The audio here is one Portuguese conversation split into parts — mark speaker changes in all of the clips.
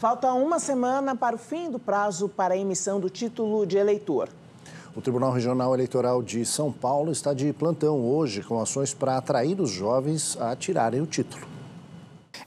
Speaker 1: Falta uma semana para o fim do prazo para a emissão do título de eleitor. O Tribunal Regional Eleitoral de São Paulo está de plantão hoje com ações para atrair os jovens a tirarem o título.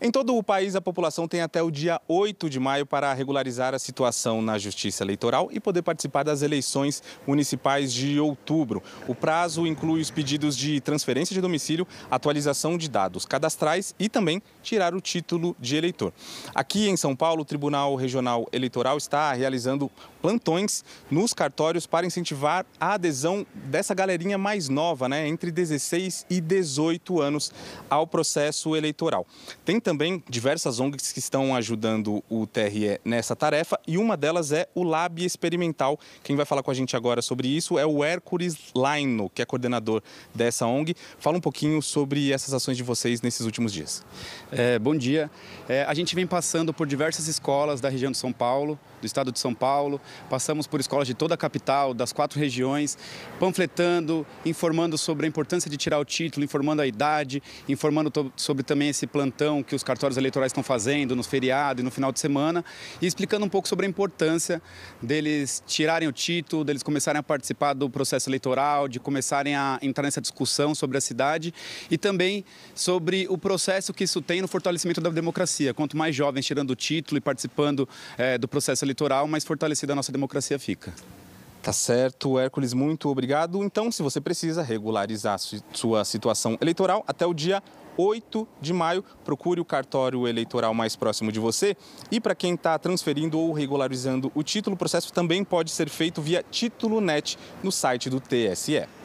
Speaker 2: Em todo o país, a população tem até o dia 8 de maio para regularizar a situação na Justiça Eleitoral e poder participar das eleições municipais de outubro. O prazo inclui os pedidos de transferência de domicílio, atualização de dados cadastrais e também tirar o título de eleitor. Aqui em São Paulo, o Tribunal Regional Eleitoral está realizando plantões nos cartórios para incentivar a adesão dessa galerinha mais nova, né, entre 16 e 18 anos, ao processo eleitoral. Tem também também diversas ONGs que estão ajudando o TRE nessa tarefa e uma delas é o Lab Experimental. Quem vai falar com a gente agora sobre isso é o Hércules Laino, que é coordenador dessa ONG. Fala um pouquinho
Speaker 3: sobre essas ações de vocês nesses últimos dias. É, bom dia. É, a gente vem passando por diversas escolas da região de São Paulo, do estado de São Paulo, passamos por escolas de toda a capital, das quatro regiões, panfletando, informando sobre a importância de tirar o título, informando a idade, informando sobre também esse plantão que que os cartórios eleitorais estão fazendo no feriado e no final de semana e explicando um pouco sobre a importância deles tirarem o título, deles começarem a participar do processo eleitoral, de começarem a entrar nessa discussão sobre a cidade e também sobre o processo que isso tem no fortalecimento da democracia. Quanto mais jovens tirando o título e participando é, do processo eleitoral, mais fortalecida a nossa democracia fica. Tá
Speaker 2: certo, Hércules, muito obrigado. Então, se você precisa regularizar sua situação eleitoral até o dia 8 de maio. Procure o cartório eleitoral mais próximo de você. E para quem está transferindo ou regularizando o título, o processo também pode ser feito via Título Net no site do TSE.